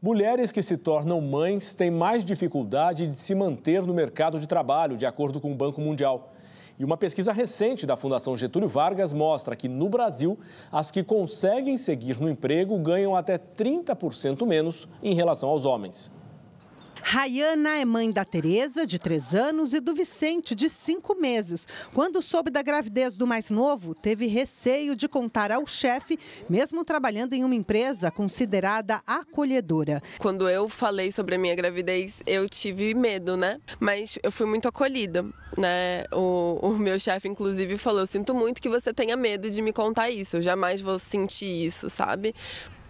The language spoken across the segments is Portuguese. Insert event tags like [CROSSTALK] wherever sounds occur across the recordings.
Mulheres que se tornam mães têm mais dificuldade de se manter no mercado de trabalho, de acordo com o Banco Mundial. E uma pesquisa recente da Fundação Getúlio Vargas mostra que, no Brasil, as que conseguem seguir no emprego ganham até 30% menos em relação aos homens. Rayana é mãe da Tereza, de 3 anos, e do Vicente, de 5 meses. Quando soube da gravidez do mais novo, teve receio de contar ao chefe, mesmo trabalhando em uma empresa considerada acolhedora. Quando eu falei sobre a minha gravidez, eu tive medo, né? Mas eu fui muito acolhida, né? O, o meu chefe, inclusive, falou: Sinto muito que você tenha medo de me contar isso, eu jamais vou sentir isso, sabe?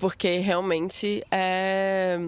Porque realmente é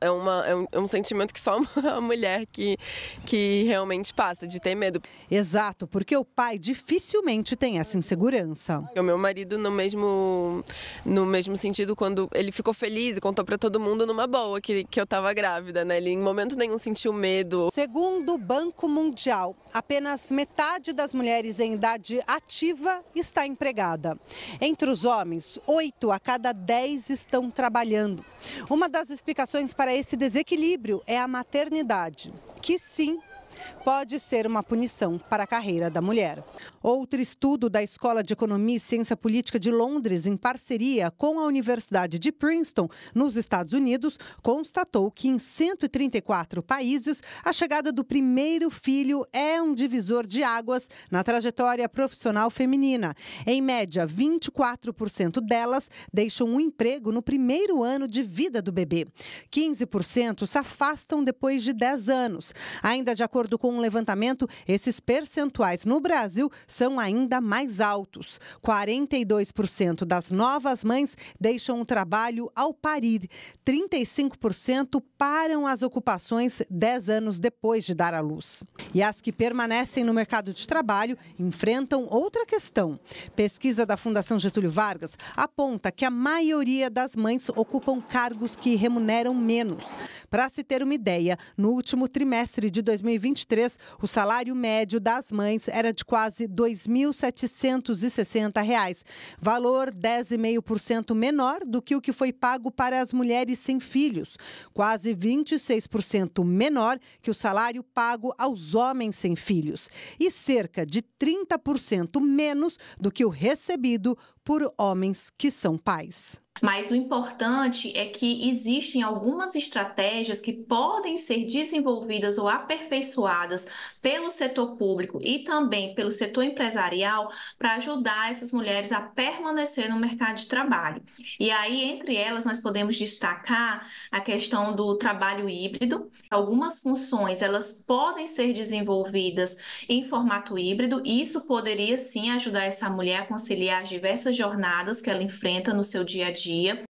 é, é, uma, é, um, é um sentimento que só uma [LAUGHS] mulher que, que realmente passa, de ter medo. Exato, porque o pai dificilmente tem essa insegurança. O meu marido, no mesmo, no mesmo sentido, quando ele ficou feliz e contou para todo mundo numa boa que, que eu estava grávida, né? Ele em momento nenhum sentiu medo. Segundo o Banco Mundial, apenas metade das mulheres em idade ativa está empregada. Entre os homens, oito a cada dez estão trabalhando. Uma das explicações para esse desequilíbrio é a maternidade, que sim pode ser uma punição para a carreira da mulher. Outro estudo da Escola de Economia e Ciência Política de Londres, em parceria com a Universidade de Princeton, nos Estados Unidos, constatou que em 134 países, a chegada do primeiro filho é um divisor de águas na trajetória profissional feminina. Em média, 24% delas deixam um emprego no primeiro ano de vida do bebê. 15% se afastam depois de 10 anos. Ainda de acordo com um levantamento, esses percentuais no Brasil são ainda mais altos. 42% das novas mães deixam o trabalho ao parir, 35% param as ocupações 10 anos depois de dar à luz. E as que permanecem no mercado de trabalho enfrentam outra questão. Pesquisa da Fundação Getúlio Vargas aponta que a maioria das mães ocupam cargos que remuneram menos. Para se ter uma ideia, no último trimestre de 2023, o salário médio das mães era de quase R$ 2.760, reais, valor 10,5% menor do que o que foi pago para as mulheres sem filhos, quase 26% menor que o salário pago aos homens sem filhos e cerca de 30% menos do que o recebido por homens que são pais. Mas o importante é que existem algumas estratégias que podem ser desenvolvidas ou aperfeiçoadas pelo setor público e também pelo setor empresarial para ajudar essas mulheres a permanecer no mercado de trabalho. E aí, entre elas, nós podemos destacar a questão do trabalho híbrido. Algumas funções elas podem ser desenvolvidas em formato híbrido, e isso poderia sim ajudar essa mulher a conciliar as diversas jornadas que ela enfrenta no seu dia a dia dia